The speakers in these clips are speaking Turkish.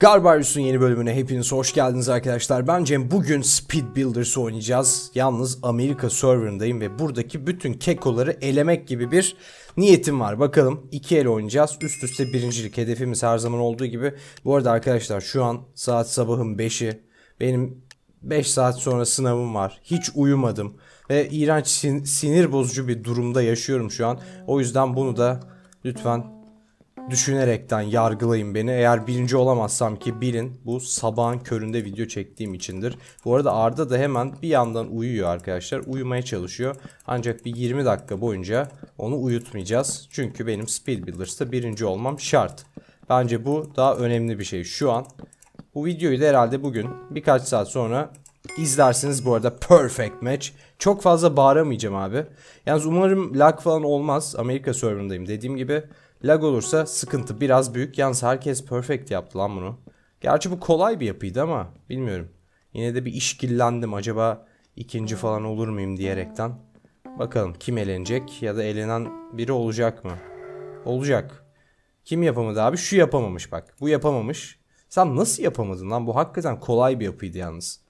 Garbarius'un yeni bölümüne hepiniz hoş geldiniz arkadaşlar. Ben Cem. Bugün Speed Builders'ı oynayacağız. Yalnız Amerika serverındayım ve buradaki bütün kekoları elemek gibi bir niyetim var. Bakalım iki el oynayacağız. Üst üste birincilik hedefimiz her zaman olduğu gibi. Bu arada arkadaşlar şu an saat sabahın 5'i. Benim 5 saat sonra sınavım var. Hiç uyumadım. Ve iğrenç sin sinir bozucu bir durumda yaşıyorum şu an. O yüzden bunu da lütfen düşünerekten yargılayın beni. Eğer birinci olamazsam ki bilin bu sabahın köründe video çektiğim içindir. Bu arada Arda da hemen bir yandan uyuyor arkadaşlar. Uyumaya çalışıyor. Ancak bir 20 dakika boyunca onu uyutmayacağız. Çünkü benim Speed Builders'ta birinci olmam şart. Bence bu daha önemli bir şey şu an. Bu videoyu da herhalde bugün birkaç saat sonra izlersiniz bu arada perfect match. Çok fazla bağıramayacağım abi. Yalnız umarım lag falan olmaz. Amerika serverındayım dediğim gibi. Lag olursa sıkıntı biraz büyük. Yalnız herkes perfect yaptı lan bunu. Gerçi bu kolay bir yapıydı ama bilmiyorum. Yine de bir işkillendim acaba ikinci falan olur muyum diyerekten. Bakalım kim elenecek ya da elenen biri olacak mı? Olacak. Kim yapamadı abi? Şu yapamamış bak. Bu yapamamış. Sen nasıl yapamadın lan? Bu hakikaten kolay bir yapıydı yalnız.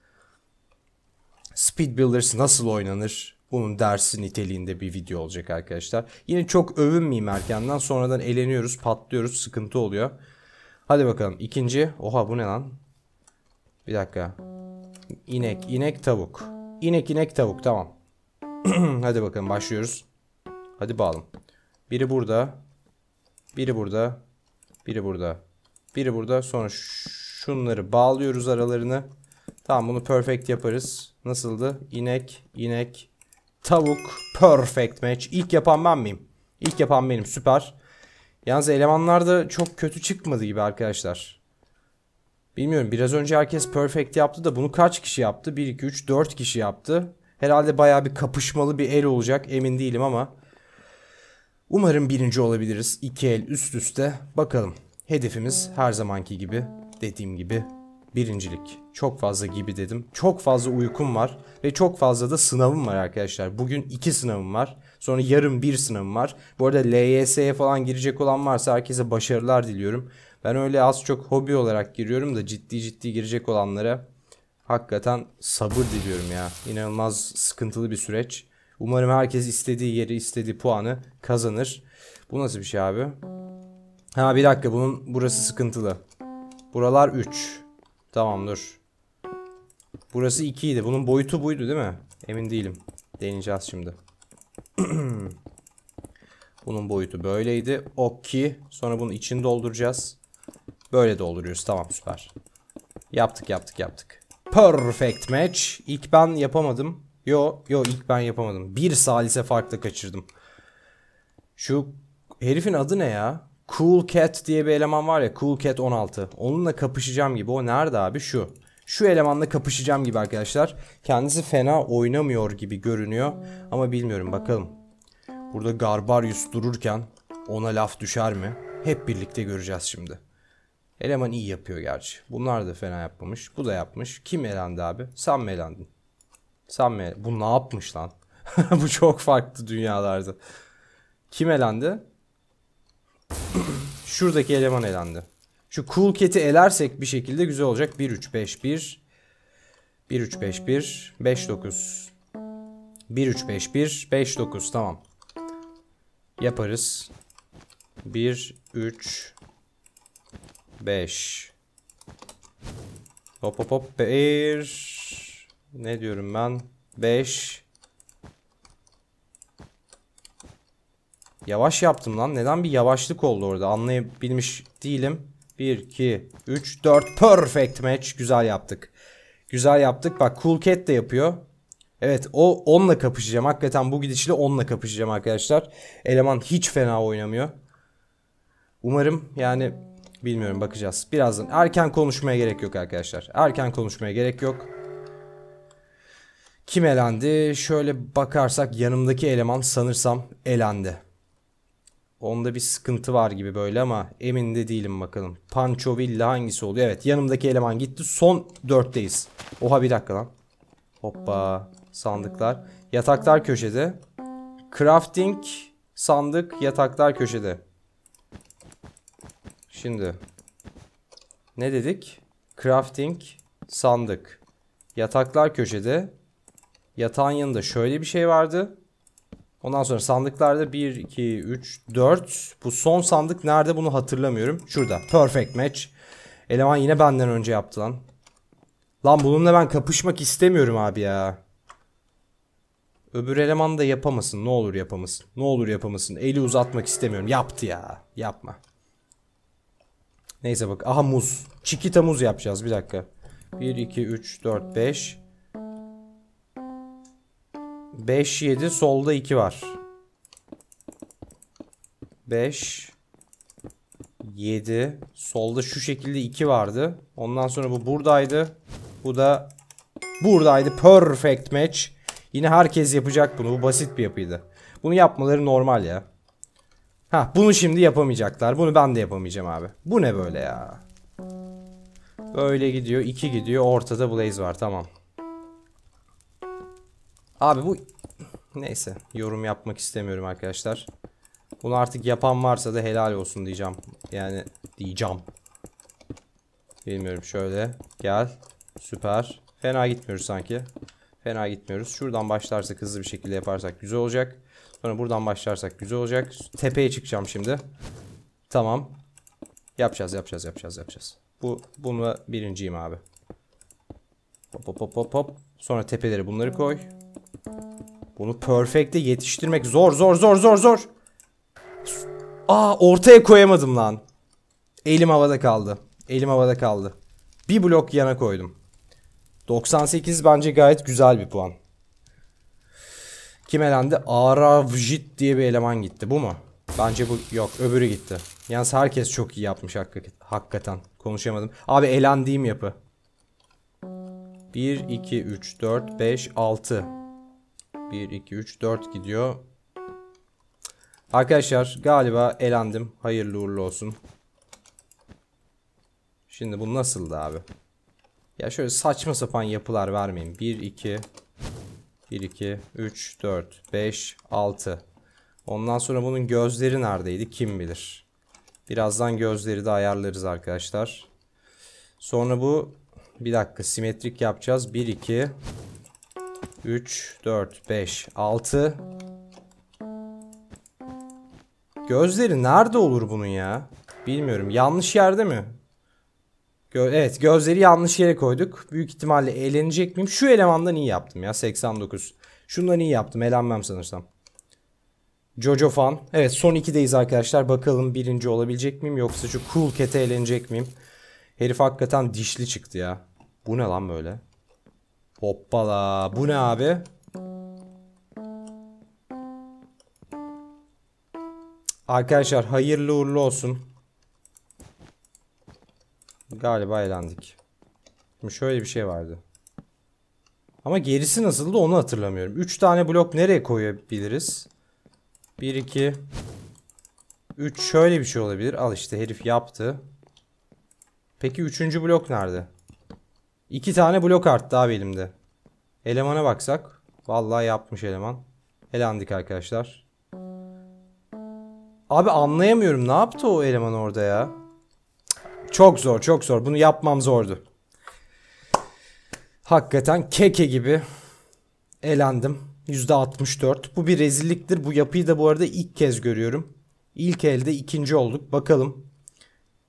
Speed Builders nasıl oynanır? bunun dersi niteliğinde bir video olacak arkadaşlar. Yine çok övünmeyeyim erkenden sonradan eleniyoruz patlıyoruz sıkıntı oluyor. Hadi bakalım ikinci. Oha bu ne lan? Bir dakika. İnek inek tavuk. İnek inek tavuk tamam. Hadi bakalım başlıyoruz. Hadi bağlım. Biri burada. Biri burada. Biri burada. Biri burada. Sonra şunları bağlıyoruz aralarını. Tamam bunu perfect yaparız. Nasıldı? İnek, inek, tavuk, perfect match. İlk yapan ben miyim? İlk yapan benim süper. Yalnız elemanlar da çok kötü çıkmadı gibi arkadaşlar. Bilmiyorum biraz önce herkes perfect yaptı da bunu kaç kişi yaptı? 1, 2, 3, 4 kişi yaptı. Herhalde baya bir kapışmalı bir el olacak emin değilim ama. Umarım birinci olabiliriz. İki el üst üste. Bakalım. Hedefimiz her zamanki gibi dediğim gibi birincilik çok fazla gibi dedim. Çok fazla uykum var ve çok fazla da sınavım var arkadaşlar. Bugün iki sınavım var. Sonra yarın bir sınavım var. Bu arada LYS'ye falan girecek olan varsa herkese başarılar diliyorum. Ben öyle az çok hobi olarak giriyorum da ciddi ciddi girecek olanlara hakikaten sabır diliyorum ya. İnanılmaz sıkıntılı bir süreç. Umarım herkes istediği yeri, istediği puanı kazanır. Bu nasıl bir şey abi? Ha bir dakika bunun burası sıkıntılı. Buralar 3. Tamam dur. Burası 2 idi. Bunun boyutu buydu değil mi? Emin değilim. Deneyeceğiz şimdi. Bunun boyutu böyleydi. Okki. Sonra bunun içini dolduracağız. Böyle dolduruyoruz. Tamam süper. Yaptık yaptık yaptık. Perfect match. İlk ben yapamadım. Yo yo ilk ben yapamadım. Bir salise farkla kaçırdım. Şu herifin adı ne ya? Cool Cat diye bir eleman var ya. Cool Cat 16. Onunla kapışacağım gibi. O nerede abi? Şu şu elemanla kapışacağım gibi arkadaşlar. Kendisi fena oynamıyor gibi görünüyor. Ama bilmiyorum bakalım. Burada Garbarius dururken ona laf düşer mi? Hep birlikte göreceğiz şimdi. Eleman iyi yapıyor gerçi. Bunlar da fena yapmamış. Bu da yapmış. Kim elendi abi? Sen mi elendin? Sen mi? Bu ne yapmış lan? Bu çok farklı dünyalarda. Kim elendi? Şuradaki eleman elendi. Şu Cool Cat'i elersek bir şekilde güzel olacak. 1-3-5-1. 1-3-5-1. 5-9. 1-3-5-1. 5-9 tamam. Yaparız. 1-3-5. 5. Hop hop hop. 1. Ne diyorum ben? 5. Yavaş yaptım lan. Neden bir yavaşlık oldu orada? Anlayabilmiş değilim. 1, 2, 3, 4. Perfect match. Güzel yaptık. Güzel yaptık. Bak Cool Cat de yapıyor. Evet o onunla kapışacağım. Hakikaten bu gidişle onunla kapışacağım arkadaşlar. Eleman hiç fena oynamıyor. Umarım yani bilmiyorum bakacağız. Birazdan erken konuşmaya gerek yok arkadaşlar. Erken konuşmaya gerek yok. Kim elendi? Şöyle bakarsak yanımdaki eleman sanırsam elendi. Onda bir sıkıntı var gibi böyle ama emin de değilim bakalım. Pancho Villa hangisi oluyor? Evet yanımdaki eleman gitti. Son dörtteyiz. Oha bir dakika lan. Hoppa. Sandıklar. Yataklar köşede. Crafting sandık yataklar köşede. Şimdi. Ne dedik? Crafting sandık. Yataklar köşede. Yatağın yanında şöyle bir şey vardı. Ondan sonra sandıklarda 1, 2, 3, 4. Bu son sandık nerede bunu hatırlamıyorum. Şurada. Perfect match. Eleman yine benden önce yaptı lan. Lan bununla ben kapışmak istemiyorum abi ya. Öbür eleman da yapamasın. Ne olur yapamasın. Ne olur yapamasın. Eli uzatmak istemiyorum. Yaptı ya. Yapma. Neyse bak. Aha muz. Çikita muz yapacağız. Bir dakika. 1, 2, 3, 4, 5. 5, 7. Solda 2 var. 5, 7. Solda şu şekilde 2 vardı. Ondan sonra bu buradaydı. Bu da buradaydı. Perfect match. Yine herkes yapacak bunu. Bu basit bir yapıydı. Bunu yapmaları normal ya. Ha bunu şimdi yapamayacaklar. Bunu ben de yapamayacağım abi. Bu ne böyle ya? Böyle gidiyor. 2 gidiyor. Ortada Blaze var. Tamam. Abi bu neyse yorum yapmak istemiyorum arkadaşlar. Bunu artık yapan varsa da helal olsun diyeceğim. Yani diyeceğim. Bilmiyorum şöyle. Gel. Süper. Fena gitmiyoruz sanki. Fena gitmiyoruz. Şuradan başlarsak hızlı bir şekilde yaparsak güzel olacak. Sonra buradan başlarsak güzel olacak. Tepeye çıkacağım şimdi. Tamam. Yapacağız yapacağız yapacağız yapacağız. Bu bununla birinciyim abi. Hop hop hop hop hop. Sonra tepeleri bunları koy. Bunu perfect'e yetiştirmek zor zor zor zor zor. Aa ortaya koyamadım lan. Elim havada kaldı. Elim havada kaldı. Bir blok yana koydum. 98 bence gayet güzel bir puan. Kim elendi? Aravjit diye bir eleman gitti. Bu mu? Bence bu yok. Öbürü gitti. Yalnız herkes çok iyi yapmış hakikaten. Konuşamadım. Abi elendiğim yapı. 1, 2, 3, 4, 5, 6. 1, 2, 3, 4 gidiyor. Arkadaşlar galiba elendim. Hayırlı uğurlu olsun. Şimdi bu nasıldı abi? Ya şöyle saçma sapan yapılar vermeyin. 1, 2, 1, 2, 3, 4, 5, 6. Ondan sonra bunun gözleri neredeydi kim bilir. Birazdan gözleri de ayarlarız arkadaşlar. Sonra bu bir dakika simetrik yapacağız. 1, 2, 3, 4, 5, 6. Gözleri nerede olur bunun ya? Bilmiyorum. Yanlış yerde mi? Gö evet gözleri yanlış yere koyduk. Büyük ihtimalle eğlenecek miyim? Şu elemandan iyi yaptım ya 89. Şundan iyi yaptım. Elenmem sanırsam. Jojo fan. Evet son 2'deyiz arkadaşlar. Bakalım birinci olabilecek miyim? Yoksa şu cool Kete eğlenecek miyim? Herif hakikaten dişli çıktı ya. Bu ne lan böyle? Hoppala. Bu ne abi? Arkadaşlar hayırlı uğurlu olsun. Galiba eğlendik. Şimdi şöyle bir şey vardı. Ama gerisi nasıldı onu hatırlamıyorum. 3 tane blok nereye koyabiliriz? 1, 2, 3 şöyle bir şey olabilir. Al işte herif yaptı. Peki 3. blok nerede? İki tane blok arttı abi elimde. Elemana baksak. Vallahi yapmış eleman. Elendik arkadaşlar. Abi anlayamıyorum. Ne yaptı o eleman orada ya? Çok zor çok zor. Bunu yapmam zordu. Hakikaten keke gibi elendim. %64. Bu bir rezilliktir. Bu yapıyı da bu arada ilk kez görüyorum. İlk elde ikinci olduk. Bakalım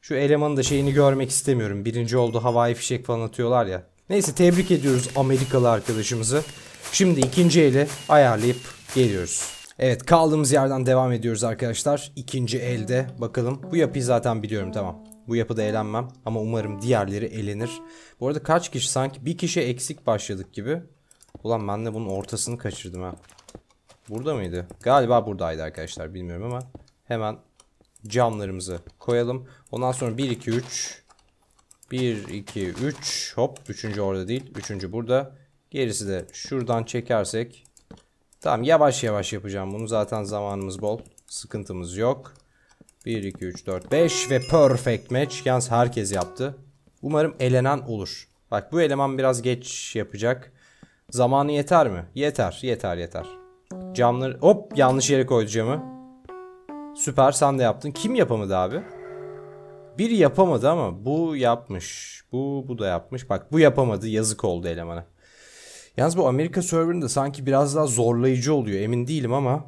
şu elemanın da şeyini görmek istemiyorum. Birinci oldu havai fişek falan atıyorlar ya. Neyse tebrik ediyoruz Amerikalı arkadaşımızı. Şimdi ikinci eli ayarlayıp geliyoruz. Evet kaldığımız yerden devam ediyoruz arkadaşlar. İkinci elde bakalım. Bu yapıyı zaten biliyorum tamam. Bu yapıda eğlenmem ama umarım diğerleri elenir. Bu arada kaç kişi sanki bir kişi eksik başladık gibi. Ulan ben de bunun ortasını kaçırdım ha. Burada mıydı? Galiba buradaydı arkadaşlar bilmiyorum ama hemen camlarımızı koyalım. Ondan sonra 1, 2, 3. 1, 2, 3. Hop. Üçüncü orada değil. Üçüncü burada. Gerisi de şuradan çekersek. Tamam yavaş yavaş yapacağım bunu. Zaten zamanımız bol. Sıkıntımız yok. 1, 2, 3, 4, 5 ve perfect match. Yalnız herkes yaptı. Umarım elenen olur. Bak bu eleman biraz geç yapacak. Zamanı yeter mi? Yeter, yeter, yeter. Camları... Hop yanlış yere koydu camı. Süper sen de yaptın. Kim yapamadı abi? Bir yapamadı ama bu yapmış. Bu bu da yapmış. Bak bu yapamadı. Yazık oldu elemana. Yalnız bu Amerika serverında sanki biraz daha zorlayıcı oluyor. Emin değilim ama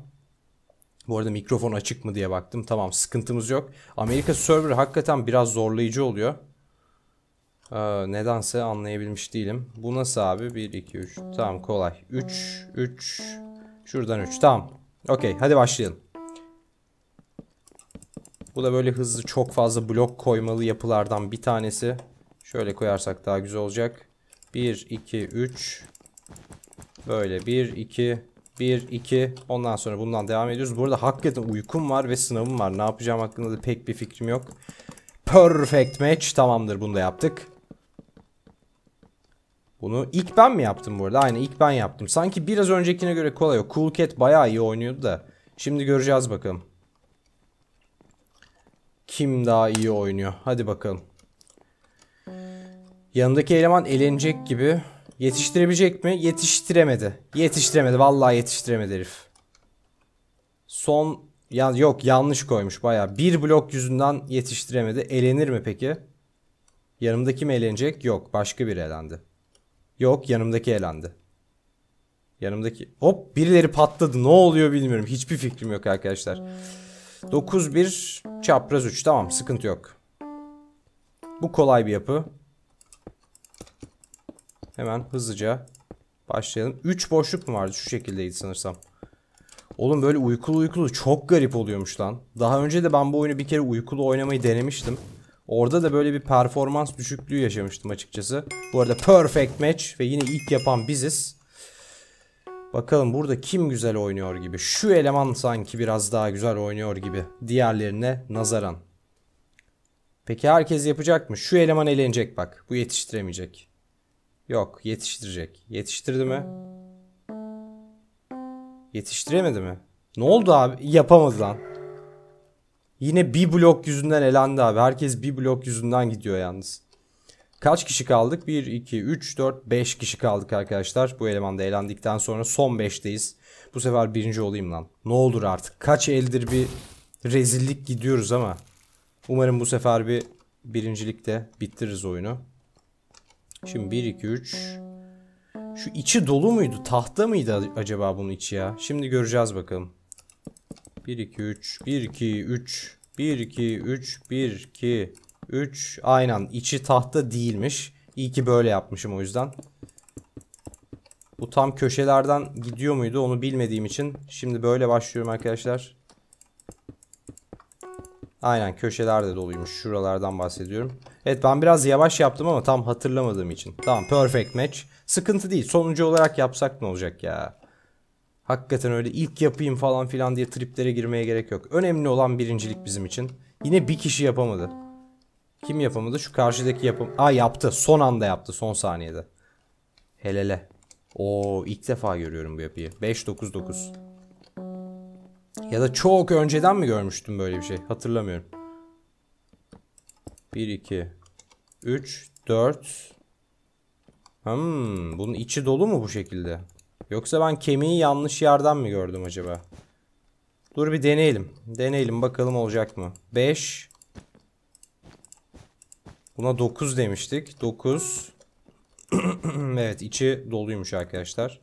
bu arada mikrofon açık mı diye baktım. Tamam sıkıntımız yok. Amerika server hakikaten biraz zorlayıcı oluyor. Ee, nedense anlayabilmiş değilim. Bu nasıl abi? 1, 2, 3. Tamam kolay. 3, 3. Şuradan 3. Tamam. Okey hadi başlayalım. Bu da böyle hızlı çok fazla blok koymalı yapılardan bir tanesi. Şöyle koyarsak daha güzel olacak. 1, 2, 3. Böyle 1, 2, 1, 2. Ondan sonra bundan devam ediyoruz. Burada hakikaten uykum var ve sınavım var. Ne yapacağım hakkında da pek bir fikrim yok. Perfect match. Tamamdır bunu da yaptık. Bunu ilk ben mi yaptım burada? arada? Aynen ilk ben yaptım. Sanki biraz öncekine göre kolay o. Cool Cat bayağı iyi oynuyordu da. Şimdi göreceğiz bakalım. Kim daha iyi oynuyor? Hadi bakalım. Yanındaki eleman elenecek gibi. Yetiştirebilecek mi? Yetiştiremedi. Yetiştiremedi. Vallahi yetiştiremedi herif. Son ya yok yanlış koymuş baya. Bir blok yüzünden yetiştiremedi. Elenir mi peki? Yanımdaki mi elenecek? Yok. Başka biri elendi. Yok yanımdaki elendi. Yanımdaki hop birileri patladı. Ne oluyor bilmiyorum. Hiçbir fikrim yok arkadaşlar. 9-1 çapraz 3. Tamam sıkıntı yok. Bu kolay bir yapı. Hemen hızlıca başlayalım. 3 boşluk mu vardı? Şu şekildeydi sanırsam. Oğlum böyle uykulu uykulu çok garip oluyormuş lan. Daha önce de ben bu oyunu bir kere uykulu oynamayı denemiştim. Orada da böyle bir performans düşüklüğü yaşamıştım açıkçası. Bu arada perfect match ve yine ilk yapan biziz. Bakalım burada kim güzel oynuyor gibi. Şu eleman sanki biraz daha güzel oynuyor gibi. Diğerlerine nazaran. Peki herkes yapacak mı? Şu eleman elenecek bak. Bu yetiştiremeyecek. Yok yetiştirecek. Yetiştirdi mi? Yetiştiremedi mi? Ne oldu abi? Yapamadı lan. Yine bir blok yüzünden elendi abi. Herkes bir blok yüzünden gidiyor yalnız. Kaç kişi kaldık? 1, 2, 3, 4, 5 kişi kaldık arkadaşlar. Bu elemanda elendikten sonra son 5'teyiz. Bu sefer birinci olayım lan. Ne olur artık. Kaç eldir bir rezillik gidiyoruz ama. Umarım bu sefer bir birincilikte bitiririz oyunu. Şimdi 1, 2, 3. Şu içi dolu muydu? Tahta mıydı acaba bunun içi ya? Şimdi göreceğiz bakalım. 1, 2, 3. 1, 2, 3. 1, 2, 3. 1, 2, 3. Aynen içi tahta değilmiş. İyi ki böyle yapmışım o yüzden. Bu tam köşelerden gidiyor muydu onu bilmediğim için. Şimdi böyle başlıyorum arkadaşlar. Aynen köşelerde doluymuş. Şuralardan bahsediyorum. Evet ben biraz yavaş yaptım ama tam hatırlamadığım için. Tamam perfect match. Sıkıntı değil. Sonucu olarak yapsak ne olacak ya? Hakikaten öyle ilk yapayım falan filan diye triplere girmeye gerek yok. Önemli olan birincilik bizim için. Yine bir kişi yapamadı. Kim yapamadı? Şu karşıdaki yapım. Aa yaptı. Son anda yaptı. Son saniyede. Helele. Oo ilk defa görüyorum bu yapıyı. 599. Ya da çok önceden mi görmüştüm böyle bir şey? Hatırlamıyorum. 1 2 3 4 Hmm, bunun içi dolu mu bu şekilde? Yoksa ben kemiği yanlış yerden mi gördüm acaba? Dur bir deneyelim. Deneyelim bakalım olacak mı? 5 Buna 9 demiştik. 9. evet içi doluymuş arkadaşlar.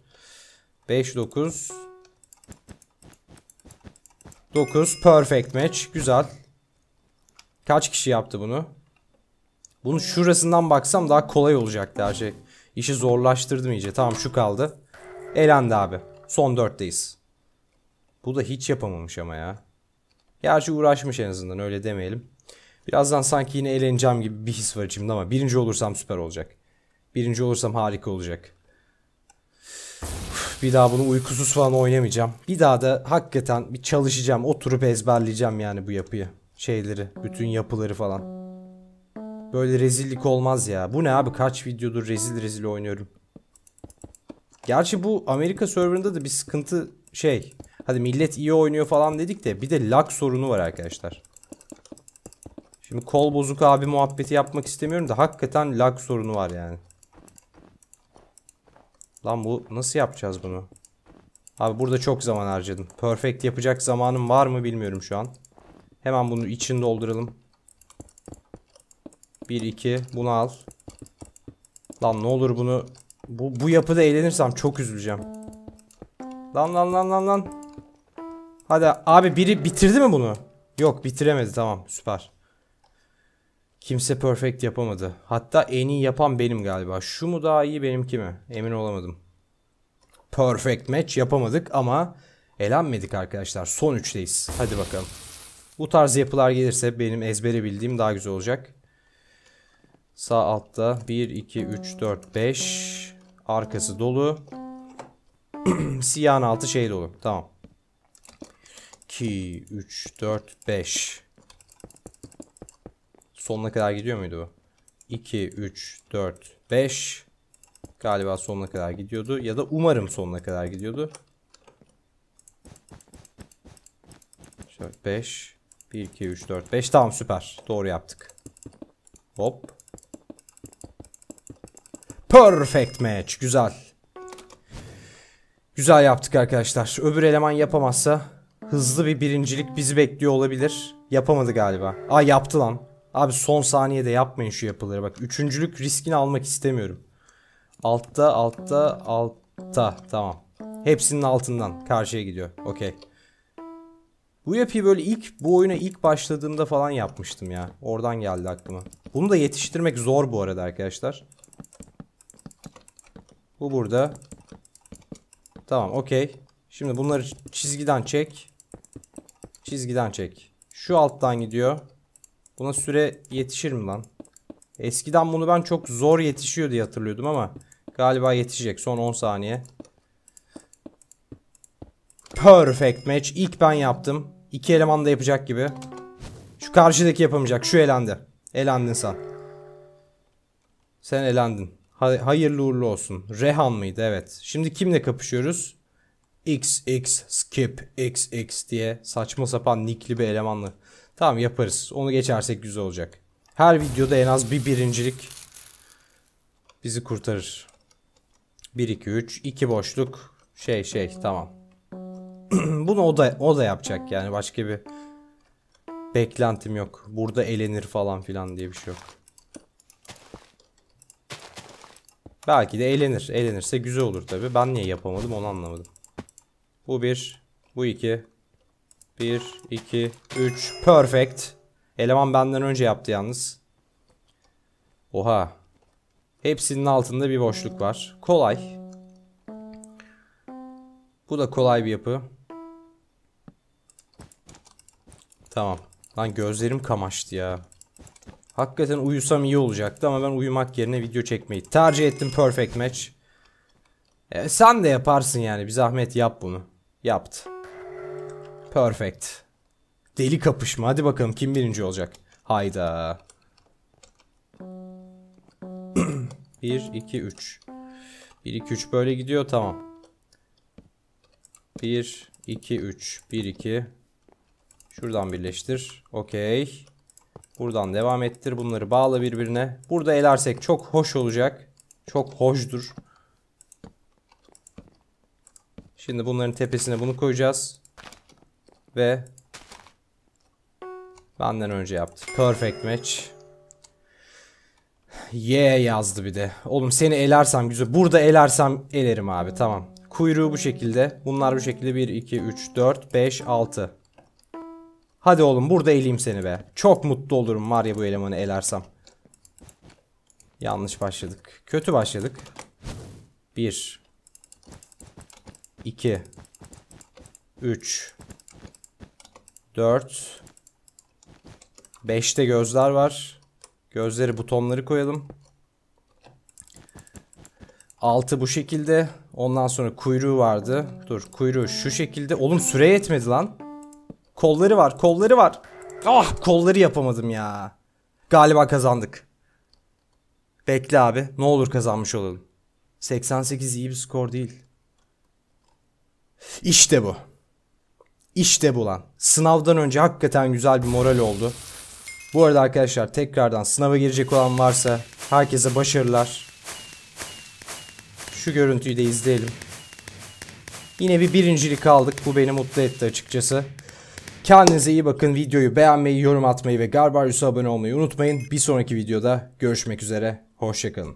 5 9 9 perfect match. Güzel. Kaç kişi yaptı bunu? Bunu şurasından baksam daha kolay olacaktı her şey. İşi zorlaştırdım iyice. Tamam şu kaldı. Elendi abi. Son 4'teyiz. Bu da hiç yapamamış ama ya. Gerçi uğraşmış en azından öyle demeyelim. Birazdan sanki yine eğleneceğim gibi bir his var içimde ama birinci olursam süper olacak. Birinci olursam harika olacak. Bir daha bunu uykusuz falan oynamayacağım. Bir daha da hakikaten bir çalışacağım. Oturup ezberleyeceğim yani bu yapıyı. Şeyleri, bütün yapıları falan. Böyle rezillik olmaz ya. Bu ne abi kaç videodur rezil rezil oynuyorum. Gerçi bu Amerika serverında da bir sıkıntı şey. Hadi millet iyi oynuyor falan dedik de bir de lag sorunu var arkadaşlar. Şimdi kol bozuk abi muhabbeti yapmak istemiyorum da hakikaten lag sorunu var yani. Lan bu nasıl yapacağız bunu? Abi burada çok zaman harcadım. Perfect yapacak zamanım var mı bilmiyorum şu an. Hemen bunu için dolduralım. 1 2 bunu al. Lan ne olur bunu bu bu yapıda eğlenirsem çok üzüleceğim. Lan lan lan lan lan. Hadi abi biri bitirdi mi bunu? Yok bitiremedi tamam süper. Kimse perfect yapamadı. Hatta en iyi yapan benim galiba. Şu mu daha iyi benimki mi? Emin olamadım. Perfect match yapamadık ama elenmedik arkadaşlar. Son 3'teyiz. Hadi bakalım. Bu tarz yapılar gelirse benim ezbere bildiğim daha güzel olacak. Sağ altta 1, 2, 3, 4, 5. Arkası dolu. Siyahın altı şey dolu. Tamam. 2, 3, 4, 5. Sonuna kadar gidiyor muydu bu? 2, 3, 4, 5. Galiba sonuna kadar gidiyordu. Ya da umarım sonuna kadar gidiyordu. Şöyle 5. 1, 2, 3, 4, 5. Tamam süper. Doğru yaptık. Hop. Perfect match. Güzel. Güzel yaptık arkadaşlar. Öbür eleman yapamazsa hızlı bir birincilik bizi bekliyor olabilir. Yapamadı galiba. Aa yaptı lan. Abi son saniyede yapmayın şu yapıları. Bak üçüncülük riskini almak istemiyorum. Altta, altta, altta. Tamam. Hepsinin altından karşıya gidiyor. Okey. Bu yapıyı böyle ilk bu oyuna ilk başladığımda falan yapmıştım ya. Oradan geldi aklıma. Bunu da yetiştirmek zor bu arada arkadaşlar. Bu burada. Tamam okey. Şimdi bunları çizgiden çek. Çizgiden çek. Şu alttan gidiyor. Buna süre yetişir mi lan? Eskiden bunu ben çok zor yetişiyor diye hatırlıyordum ama galiba yetişecek. Son 10 saniye. Perfect match. İlk ben yaptım. İki eleman da yapacak gibi. Şu karşıdaki yapamayacak. Şu elendi. Elendin sen. Sen elendin. hayırlı uğurlu olsun. Rehan mıydı? Evet. Şimdi kimle kapışıyoruz? XX Skip XX diye saçma sapan nickli bir elemanla. Tamam yaparız. Onu geçersek güzel olacak. Her videoda en az bir birincilik bizi kurtarır. 1 2 3 2 boşluk şey şey tamam. Bunu o da o da yapacak yani başka bir beklentim yok. Burada elenir falan filan diye bir şey yok. Belki de eğlenir. Eğlenirse güzel olur tabi. Ben niye yapamadım onu anlamadım. Bu bir. Bu iki. 1, 2, 3. Perfect. Eleman benden önce yaptı yalnız. Oha. Hepsinin altında bir boşluk var. Kolay. Bu da kolay bir yapı. Tamam. Lan gözlerim kamaştı ya. Hakikaten uyusam iyi olacaktı ama ben uyumak yerine video çekmeyi tercih ettim perfect match. E, sen de yaparsın yani bir zahmet yap bunu. Yaptı. Perfect. Deli kapışma. Hadi bakalım kim birinci olacak? Hayda. 1, 2, 3. 1, 2, 3 böyle gidiyor. Tamam. 1, 2, 3. 1, 2. Şuradan birleştir. Okey. Buradan devam ettir. Bunları bağla birbirine. Burada elersek çok hoş olacak. Çok hoşdur. Şimdi bunların tepesine bunu koyacağız. Ve benden önce yaptı. Perfect match. Y yeah yazdı bir de. Oğlum seni elersem güzel. Burada elersem elerim abi tamam. Kuyruğu bu şekilde. Bunlar bu şekilde 1, 2, 3, 4, 5, 6. Hadi oğlum burada eleyim seni be. Çok mutlu olurum var ya bu elemanı elersem. Yanlış başladık. Kötü başladık. 1 2 3 4 5'te gözler var. Gözleri butonları koyalım. 6 bu şekilde. Ondan sonra kuyruğu vardı. Dur kuyruğu şu şekilde. Oğlum süre yetmedi lan. Kolları var kolları var. Ah kolları yapamadım ya. Galiba kazandık. Bekle abi ne olur kazanmış olalım. 88 iyi bir skor değil. İşte bu. İşte bu lan. Sınavdan önce hakikaten güzel bir moral oldu. Bu arada arkadaşlar tekrardan sınava girecek olan varsa herkese başarılar. Şu görüntüyü de izleyelim. Yine bir birincilik aldık. Bu beni mutlu etti açıkçası. Kendinize iyi bakın. Videoyu beğenmeyi, yorum atmayı ve Garbarius'a abone olmayı unutmayın. Bir sonraki videoda görüşmek üzere. Hoşçakalın.